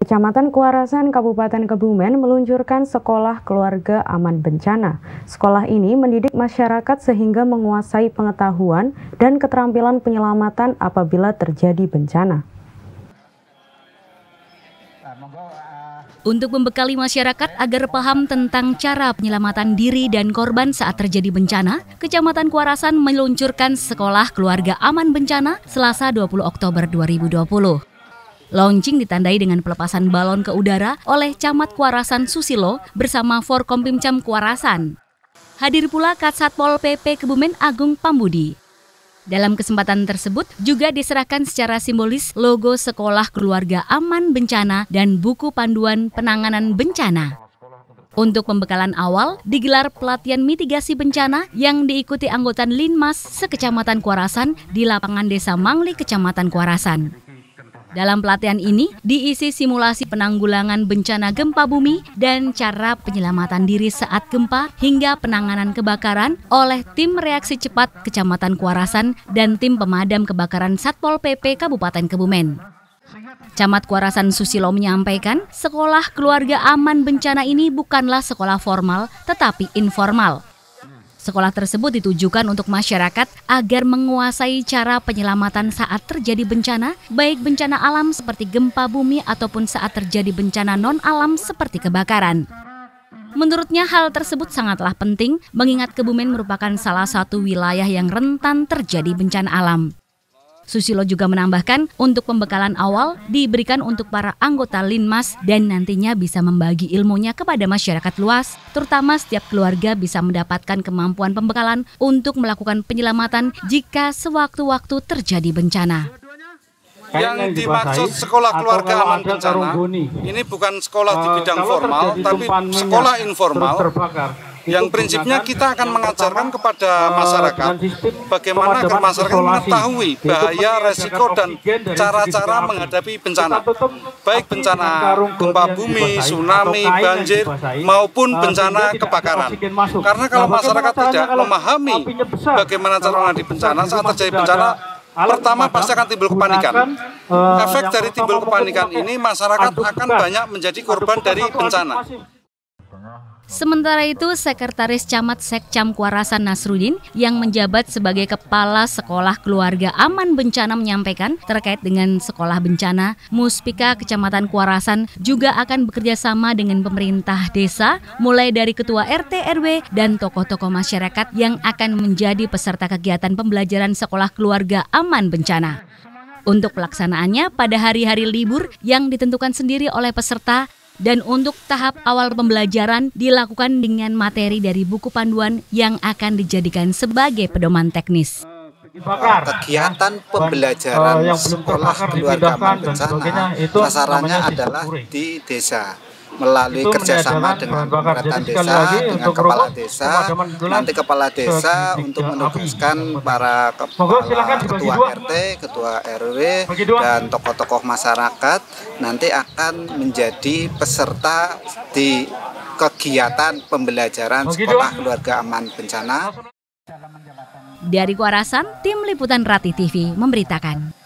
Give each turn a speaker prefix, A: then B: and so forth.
A: Kecamatan Kuarasan, Kabupaten Kebumen meluncurkan Sekolah Keluarga Aman Bencana. Sekolah ini mendidik masyarakat sehingga menguasai pengetahuan dan keterampilan penyelamatan apabila terjadi bencana. Untuk membekali masyarakat agar paham tentang cara penyelamatan diri dan korban saat terjadi bencana, Kecamatan Kuarasan meluncurkan Sekolah Keluarga Aman Bencana Selasa 20 Oktober 2020. Launching ditandai dengan pelepasan balon ke udara oleh Camat Kuarasan Susilo bersama Forkompimcam Kuarasan. Hadir pula Katsatpol PP Kebumen Agung Pambudi. Dalam kesempatan tersebut juga diserahkan secara simbolis logo Sekolah Keluarga Aman Bencana dan buku panduan penanganan bencana. Untuk pembekalan awal, digelar pelatihan mitigasi bencana yang diikuti anggota Linmas sekecamatan Kuarasan di lapangan desa Mangli, kecamatan Kuarasan. Dalam pelatihan ini diisi simulasi penanggulangan bencana gempa bumi dan cara penyelamatan diri saat gempa hingga penanganan kebakaran oleh tim reaksi cepat Kecamatan Kuarasan dan tim pemadam kebakaran Satpol PP Kabupaten Kebumen. Camat Kuarasan Susilo menyampaikan, sekolah keluarga aman bencana ini bukanlah sekolah formal tetapi informal Sekolah tersebut ditujukan untuk masyarakat agar menguasai cara penyelamatan saat terjadi bencana, baik bencana alam seperti gempa bumi ataupun saat terjadi bencana non-alam seperti kebakaran. Menurutnya hal tersebut sangatlah penting mengingat Kebumen merupakan salah satu wilayah yang rentan terjadi bencana alam. Susilo juga menambahkan untuk pembekalan awal diberikan untuk para anggota Linmas dan nantinya bisa membagi ilmunya kepada masyarakat luas, terutama setiap keluarga bisa mendapatkan kemampuan pembekalan untuk melakukan penyelamatan jika sewaktu-waktu terjadi bencana. Yang, yang dimaksud sekolah keluarga aman bencana
B: ini bukan sekolah di eh, bidang formal tapi sekolah informal yang prinsipnya kita akan mengajarkan kepada eh, masyarakat bagaimana agar masyarakat mengetahui bahaya, resiko dan cara-cara menghadapi bencana baik bencana gempa bumi, tsunami, banjir maupun eh, bencana kebakaran karena kalau nah, masyarakat tidak memahami bagaimana cara menghadapi bencana saat terjadi bencana Pertama pasti akan timbul kepanikan. Eh, Efek dari timbul kepanikan ini masyarakat akan banyak menjadi korban dari bencana.
A: Sementara itu, Sekretaris Camat Sekcam Kuarasan Nasrudin yang menjabat sebagai Kepala Sekolah Keluarga Aman Bencana menyampaikan terkait dengan sekolah bencana, Muspika Kecamatan Kuarasan juga akan bekerja sama dengan pemerintah desa, mulai dari Ketua RT RW dan tokoh-tokoh masyarakat yang akan menjadi peserta kegiatan pembelajaran sekolah keluarga aman bencana. Untuk pelaksanaannya pada hari-hari libur yang ditentukan sendiri oleh peserta dan untuk tahap awal pembelajaran dilakukan dengan materi dari buku panduan yang akan dijadikan sebagai pedoman teknis.
B: Kegiatan pembelajaran eh, sekolah keluarga bencana sasarannya adalah di desa melalui itu kerjasama dengan pemerintah desa lagi dengan kepala desa nanti kepala desa untuk menugaskan para kepala ketua RT ketua RW dan tokoh-tokoh masyarakat nanti akan menjadi peserta di kegiatan pembelajaran sekolah keluarga aman bencana.
A: Dari Kuarasan, Tim Liputan Rati TV memberitakan.